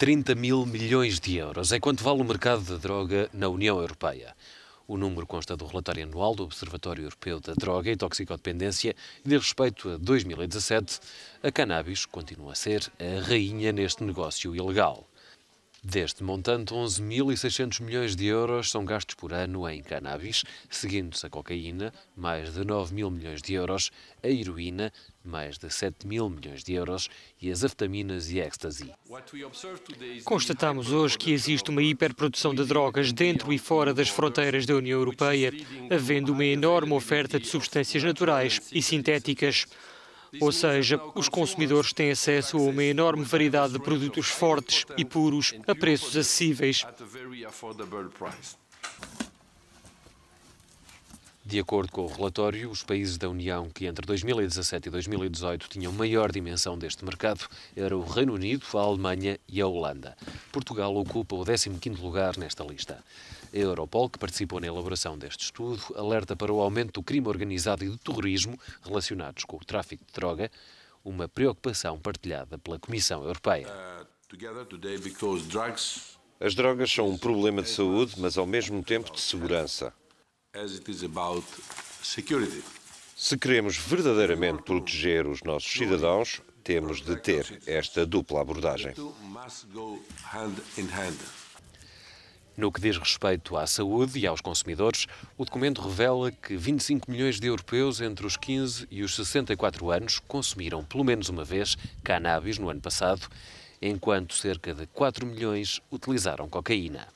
30 mil milhões de euros é quanto vale o mercado da droga na União Europeia. O número consta do relatório anual do Observatório Europeu da Droga e Toxicodependência e, de respeito a 2017, a cannabis continua a ser a rainha neste negócio ilegal. Deste montante, 11.600 milhões de euros são gastos por ano em cannabis, seguindo-se a cocaína, mais de 9.000 milhões de euros, a heroína, mais de 7 mil milhões de euros, e as afetaminas e ecstasy. Constatamos hoje que existe uma hiperprodução de drogas dentro e fora das fronteiras da União Europeia, havendo uma enorme oferta de substâncias naturais e sintéticas ou seja, os consumidores têm acesso a uma enorme variedade de produtos fortes e puros a preços acessíveis. De acordo com o relatório, os países da União que entre 2017 e 2018 tinham maior dimensão deste mercado eram o Reino Unido, a Alemanha e a Holanda. Portugal ocupa o 15º lugar nesta lista. A Europol, que participou na elaboração deste estudo, alerta para o aumento do crime organizado e do terrorismo relacionados com o tráfico de droga, uma preocupação partilhada pela Comissão Europeia. Uh, As drogas são um problema de saúde, mas ao mesmo tempo de segurança. Se queremos verdadeiramente proteger os nossos cidadãos, temos de ter esta dupla abordagem. No que diz respeito à saúde e aos consumidores, o documento revela que 25 milhões de europeus entre os 15 e os 64 anos consumiram pelo menos uma vez cannabis no ano passado, enquanto cerca de 4 milhões utilizaram cocaína.